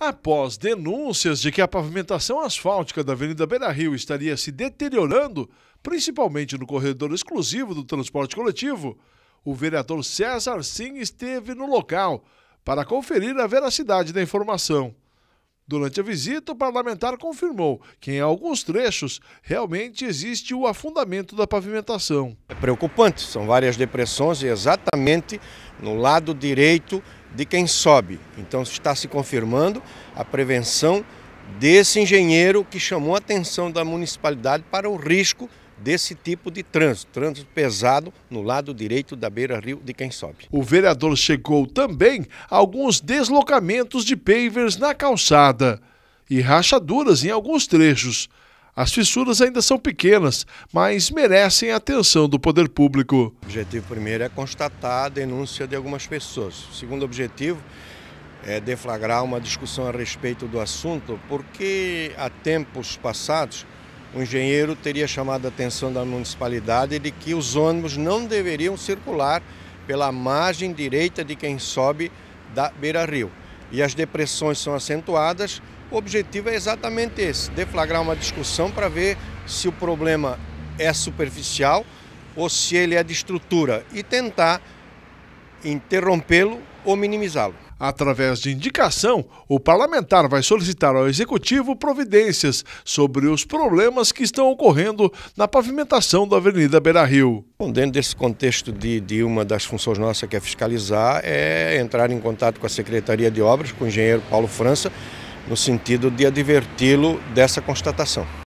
após denúncias de que a pavimentação asfáltica da Avenida Beira Rio estaria se deteriorando, principalmente no corredor exclusivo do transporte coletivo, o vereador César Sim esteve no local para conferir a veracidade da informação. Durante a visita, o parlamentar confirmou que em alguns trechos realmente existe o afundamento da pavimentação. É preocupante, são várias depressões e é exatamente no lado direito de quem sobe. Então está se confirmando a prevenção desse engenheiro que chamou a atenção da municipalidade para o risco desse tipo de trânsito, trânsito pesado no lado direito da beira-rio de quem sobe. O vereador chegou também a alguns deslocamentos de pavers na calçada e rachaduras em alguns trechos. As fissuras ainda são pequenas, mas merecem a atenção do poder público. O objetivo primeiro é constatar a denúncia de algumas pessoas. O segundo objetivo é deflagrar uma discussão a respeito do assunto, porque há tempos passados o engenheiro teria chamado a atenção da municipalidade de que os ônibus não deveriam circular pela margem direita de quem sobe da beira-rio e as depressões são acentuadas, o objetivo é exatamente esse: deflagrar uma discussão para ver se o problema é superficial ou se ele é de estrutura e tentar interrompê-lo ou minimizá-lo. Através de indicação, o parlamentar vai solicitar ao Executivo providências sobre os problemas que estão ocorrendo na pavimentação da Avenida Beira Rio. Dentro desse contexto de, de uma das funções nossas que é fiscalizar, é entrar em contato com a Secretaria de Obras, com o engenheiro Paulo França, no sentido de adverti-lo dessa constatação.